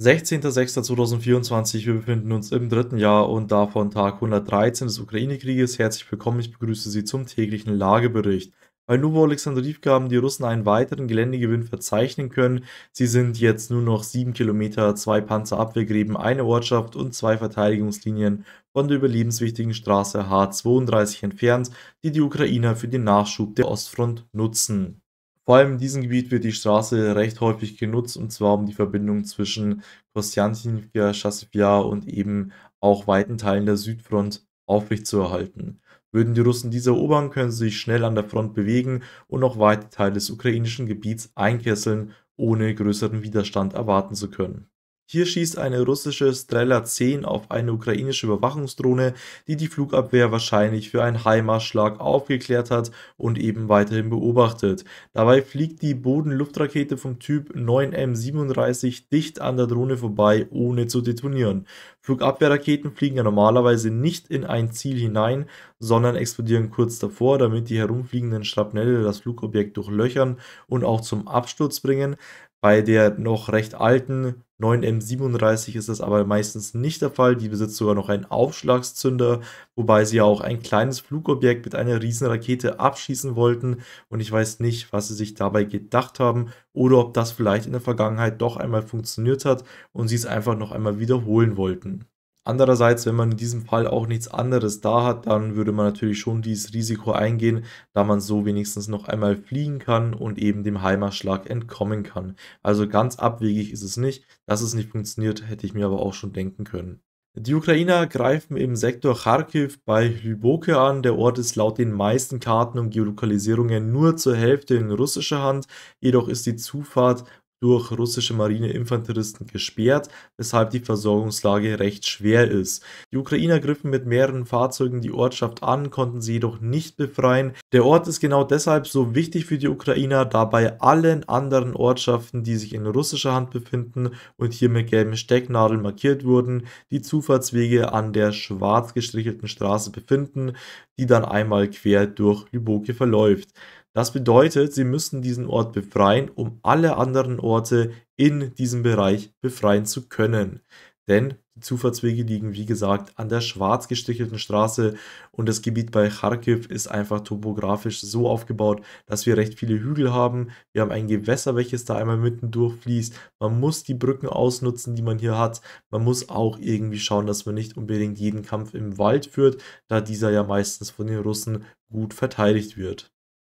16.06.2024, wir befinden uns im dritten Jahr und davon Tag 113 des Ukraine-Krieges. Herzlich willkommen, ich begrüße Sie zum täglichen Lagebericht. Bei Nuvo Alexandriivka haben die Russen einen weiteren Geländegewinn verzeichnen können. Sie sind jetzt nur noch 7 Kilometer, zwei Panzerabwehrgräben, eine Ortschaft und zwei Verteidigungslinien von der überlebenswichtigen Straße H32 entfernt, die die Ukrainer für den Nachschub der Ostfront nutzen. Vor allem in diesem Gebiet wird die Straße recht häufig genutzt und zwar um die Verbindung zwischen Kostjantinivka, Chassivia und eben auch weiten Teilen der Südfront aufrechtzuerhalten. Würden die Russen diese erobern, können sie sich schnell an der Front bewegen und noch weite Teile des ukrainischen Gebiets einkesseln, ohne größeren Widerstand erwarten zu können. Hier schießt eine russische Strela 10 auf eine ukrainische Überwachungsdrohne, die die Flugabwehr wahrscheinlich für einen Heimarschlag aufgeklärt hat und eben weiterhin beobachtet. Dabei fliegt die Bodenluftrakete vom Typ 9M37 dicht an der Drohne vorbei, ohne zu detonieren. Flugabwehrraketen fliegen ja normalerweise nicht in ein Ziel hinein, sondern explodieren kurz davor, damit die herumfliegenden Schrapnelle das Flugobjekt durchlöchern und auch zum Absturz bringen. Bei der noch recht alten 9M37 ist das aber meistens nicht der Fall. Die besitzt sogar noch einen Aufschlagszünder, wobei sie ja auch ein kleines Flugobjekt mit einer Riesenrakete abschießen wollten. Und ich weiß nicht, was sie sich dabei gedacht haben oder ob das vielleicht in der Vergangenheit doch einmal funktioniert hat und sie es einfach noch einmal wiederholen wollten. Andererseits, wenn man in diesem Fall auch nichts anderes da hat, dann würde man natürlich schon dieses Risiko eingehen, da man so wenigstens noch einmal fliegen kann und eben dem Heimerschlag entkommen kann. Also ganz abwegig ist es nicht. Dass es nicht funktioniert, hätte ich mir aber auch schon denken können. Die Ukrainer greifen im Sektor Kharkiv bei Lüboke an. Der Ort ist laut den meisten Karten und Geolokalisierungen nur zur Hälfte in russischer Hand. Jedoch ist die Zufahrt durch russische Marineinfanteristen gesperrt, weshalb die Versorgungslage recht schwer ist. Die Ukrainer griffen mit mehreren Fahrzeugen die Ortschaft an, konnten sie jedoch nicht befreien. Der Ort ist genau deshalb so wichtig für die Ukrainer, da bei allen anderen Ortschaften, die sich in russischer Hand befinden und hier mit gelben Stecknadeln markiert wurden, die Zufahrtswege an der schwarz gestrichelten Straße befinden, die dann einmal quer durch Lyboke verläuft. Das bedeutet, sie müssen diesen Ort befreien, um alle anderen Orte in diesem Bereich befreien zu können. Denn die Zufahrtswege liegen, wie gesagt, an der schwarz gestrichelten Straße und das Gebiet bei Kharkiv ist einfach topografisch so aufgebaut, dass wir recht viele Hügel haben. Wir haben ein Gewässer, welches da einmal mitten durchfließt. Man muss die Brücken ausnutzen, die man hier hat. Man muss auch irgendwie schauen, dass man nicht unbedingt jeden Kampf im Wald führt, da dieser ja meistens von den Russen gut verteidigt wird.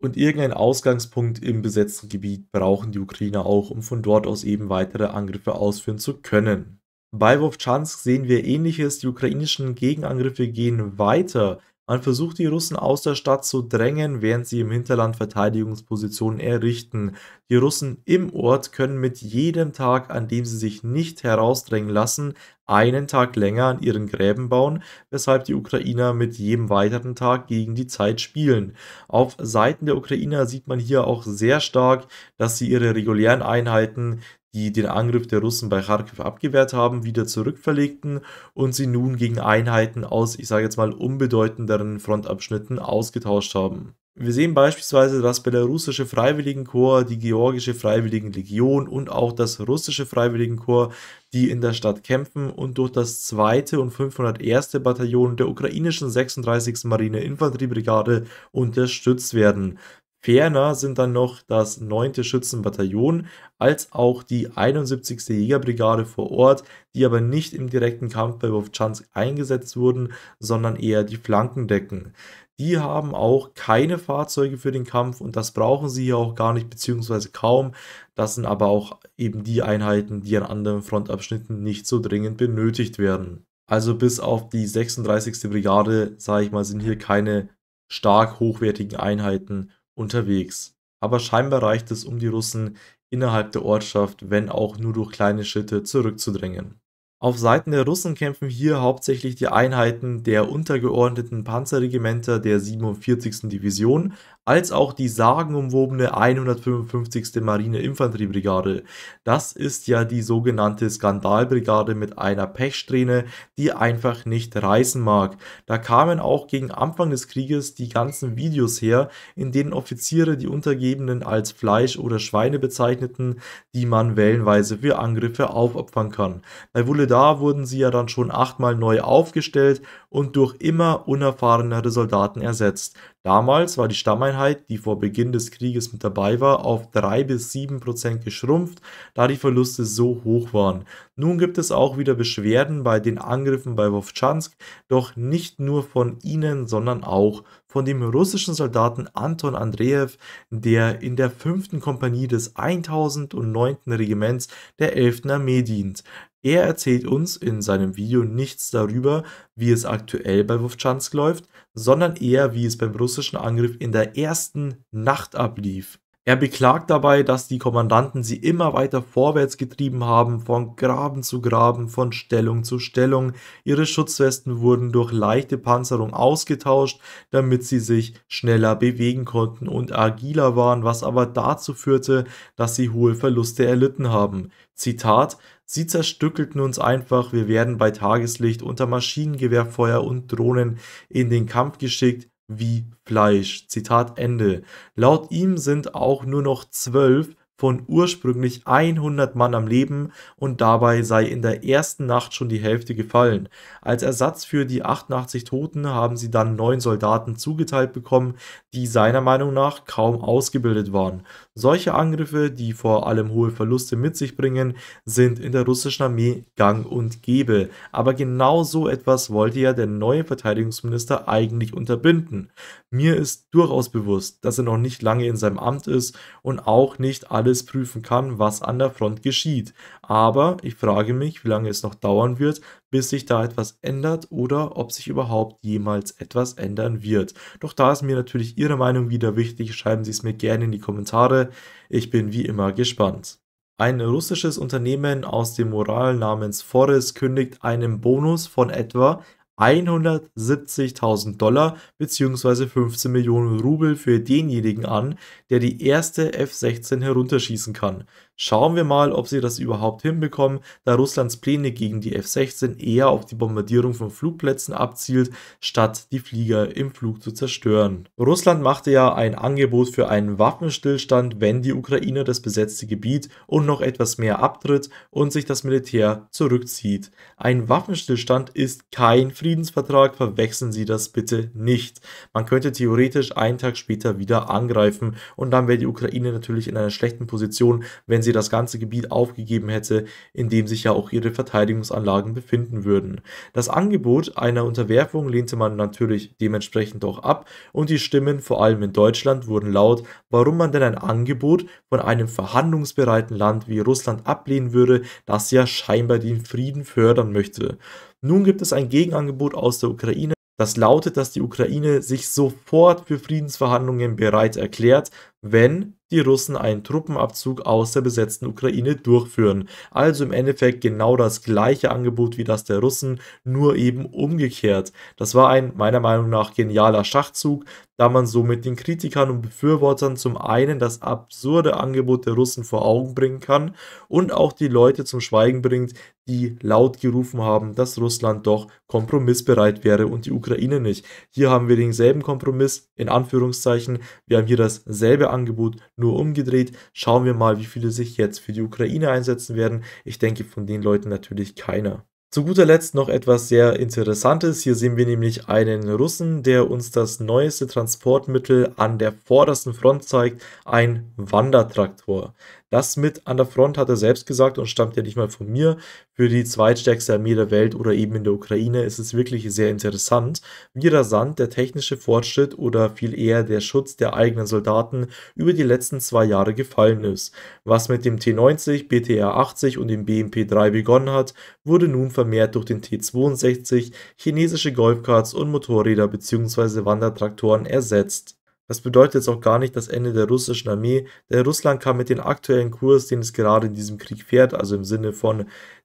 Und irgendeinen Ausgangspunkt im besetzten Gebiet brauchen die Ukrainer auch, um von dort aus eben weitere Angriffe ausführen zu können. Bei Wovchansk sehen wir ähnliches. Die ukrainischen Gegenangriffe gehen weiter. Man versucht die Russen aus der Stadt zu drängen, während sie im Hinterland Verteidigungspositionen errichten. Die Russen im Ort können mit jedem Tag, an dem sie sich nicht herausdrängen lassen, einen Tag länger an ihren Gräben bauen, weshalb die Ukrainer mit jedem weiteren Tag gegen die Zeit spielen. Auf Seiten der Ukrainer sieht man hier auch sehr stark, dass sie ihre regulären Einheiten die den Angriff der Russen bei Kharkiv abgewehrt haben, wieder zurückverlegten und sie nun gegen Einheiten aus, ich sage jetzt mal, unbedeutenderen Frontabschnitten ausgetauscht haben. Wir sehen beispielsweise das belarussische Freiwilligenkorps, die georgische Freiwilligenlegion und auch das russische Freiwilligenkorps, die in der Stadt kämpfen und durch das 2. und 501. Bataillon der ukrainischen 36. Marine Infanteriebrigade unterstützt werden. Ferner sind dann noch das 9. Schützenbataillon als auch die 71. Jägerbrigade vor Ort, die aber nicht im direkten Kampf bei Wovchansk eingesetzt wurden, sondern eher die Flanken decken. Die haben auch keine Fahrzeuge für den Kampf und das brauchen sie hier auch gar nicht, beziehungsweise kaum. Das sind aber auch eben die Einheiten, die an anderen Frontabschnitten nicht so dringend benötigt werden. Also bis auf die 36. Brigade, sage ich mal, sind hier keine stark hochwertigen Einheiten unterwegs. Aber scheinbar reicht es, um die Russen innerhalb der Ortschaft, wenn auch nur durch kleine Schritte, zurückzudrängen. Auf Seiten der Russen kämpfen hier hauptsächlich die Einheiten der untergeordneten Panzerregimenter der 47. Division als auch die sagenumwobene 155. Marine-Infanteriebrigade. Das ist ja die sogenannte Skandalbrigade mit einer Pechsträhne, die einfach nicht reißen mag. Da kamen auch gegen Anfang des Krieges die ganzen Videos her, in denen Offiziere die Untergebenen als Fleisch oder Schweine bezeichneten, die man wellenweise für Angriffe aufopfern kann. Bei Wuledar wurden sie ja dann schon achtmal neu aufgestellt und durch immer unerfahrenere Soldaten ersetzt. Damals war die Stammeinheit, die vor Beginn des Krieges mit dabei war, auf 3 bis 7 Prozent geschrumpft, da die Verluste so hoch waren. Nun gibt es auch wieder Beschwerden bei den Angriffen bei Wovchansk, doch nicht nur von ihnen, sondern auch von dem russischen Soldaten Anton Andreev, der in der 5. Kompanie des 1009. Regiments der 11. Armee dient. Er erzählt uns in seinem Video nichts darüber, wie es aktuell bei Wovchansk läuft, sondern eher, wie es beim russischen Angriff in der ersten Nacht ablief. Er beklagt dabei, dass die Kommandanten sie immer weiter vorwärts getrieben haben, von Graben zu Graben, von Stellung zu Stellung. Ihre Schutzwesten wurden durch leichte Panzerung ausgetauscht, damit sie sich schneller bewegen konnten und agiler waren, was aber dazu führte, dass sie hohe Verluste erlitten haben. Zitat, Sie zerstückelten uns einfach, wir werden bei Tageslicht unter Maschinengewehrfeuer und Drohnen in den Kampf geschickt wie Fleisch. Zitat Ende. Laut ihm sind auch nur noch zwölf von ursprünglich 100 Mann am Leben und dabei sei in der ersten Nacht schon die Hälfte gefallen. Als Ersatz für die 88 Toten haben sie dann neun Soldaten zugeteilt bekommen, die seiner Meinung nach kaum ausgebildet waren. Solche Angriffe, die vor allem hohe Verluste mit sich bringen, sind in der russischen Armee gang und gäbe. Aber genau so etwas wollte ja der neue Verteidigungsminister eigentlich unterbinden. Mir ist durchaus bewusst, dass er noch nicht lange in seinem Amt ist und auch nicht alle alles prüfen kann, was an der Front geschieht. Aber ich frage mich, wie lange es noch dauern wird, bis sich da etwas ändert oder ob sich überhaupt jemals etwas ändern wird. Doch da ist mir natürlich Ihre Meinung wieder wichtig. Schreiben Sie es mir gerne in die Kommentare. Ich bin wie immer gespannt. Ein russisches Unternehmen aus dem Ural namens Forest kündigt einen Bonus von etwa 170.000 Dollar bzw. 15 Millionen Rubel für denjenigen an, der die erste F-16 herunterschießen kann. Schauen wir mal, ob sie das überhaupt hinbekommen, da Russlands Pläne gegen die F-16 eher auf die Bombardierung von Flugplätzen abzielt, statt die Flieger im Flug zu zerstören. Russland machte ja ein Angebot für einen Waffenstillstand, wenn die Ukraine das besetzte Gebiet und noch etwas mehr abtritt und sich das Militär zurückzieht. Ein Waffenstillstand ist kein Friedensvertrag, verwechseln Sie das bitte nicht. Man könnte theoretisch einen Tag später wieder angreifen und dann wäre die Ukraine natürlich in einer schlechten Position, wenn sie sie das ganze Gebiet aufgegeben hätte, in dem sich ja auch ihre Verteidigungsanlagen befinden würden. Das Angebot einer Unterwerfung lehnte man natürlich dementsprechend auch ab und die Stimmen, vor allem in Deutschland, wurden laut, warum man denn ein Angebot von einem verhandlungsbereiten Land wie Russland ablehnen würde, das ja scheinbar den Frieden fördern möchte. Nun gibt es ein Gegenangebot aus der Ukraine, das lautet, dass die Ukraine sich sofort für Friedensverhandlungen bereit erklärt, wenn die Russen einen Truppenabzug aus der besetzten Ukraine durchführen. Also im Endeffekt genau das gleiche Angebot wie das der Russen, nur eben umgekehrt. Das war ein meiner Meinung nach genialer Schachzug, da man somit den Kritikern und Befürwortern zum einen das absurde Angebot der Russen vor Augen bringen kann und auch die Leute zum Schweigen bringt, die laut gerufen haben, dass Russland doch kompromissbereit wäre und die Ukraine nicht. Hier haben wir denselben Kompromiss, in Anführungszeichen. Wir haben hier dasselbe Angebot, nur umgedreht. Schauen wir mal, wie viele sich jetzt für die Ukraine einsetzen werden. Ich denke von den Leuten natürlich keiner. Zu guter Letzt noch etwas sehr Interessantes. Hier sehen wir nämlich einen Russen, der uns das neueste Transportmittel an der vordersten Front zeigt, ein Wandertraktor. Das mit an der Front hat er selbst gesagt und stammt ja nicht mal von mir. Für die zweitstärkste Armee der Welt oder eben in der Ukraine ist es wirklich sehr interessant, wie rasant der technische Fortschritt oder viel eher der Schutz der eigenen Soldaten über die letzten zwei Jahre gefallen ist. Was mit dem T90, BTR 80 und dem BMP 3 begonnen hat, wurde nun vermehrt durch den T62, chinesische Golfkarts und Motorräder bzw. Wandertraktoren ersetzt. Das bedeutet jetzt auch gar nicht das Ende der russischen Armee, denn Russland kann mit dem aktuellen Kurs, den es gerade in diesem Krieg fährt, also im Sinne von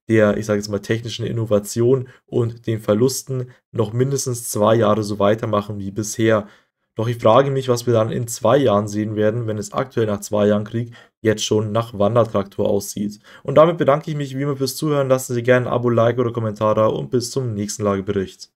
der, ich sage jetzt mal, technischen Innovation und den Verlusten, noch mindestens zwei Jahre so weitermachen wie bisher. Doch ich frage mich, was wir dann in zwei Jahren sehen werden, wenn es aktuell nach zwei Jahren Krieg jetzt schon nach Wandertraktor aussieht. Und damit bedanke ich mich wie immer fürs Zuhören. Lassen Sie gerne ein Abo, Like oder Kommentar da und bis zum nächsten Lagebericht.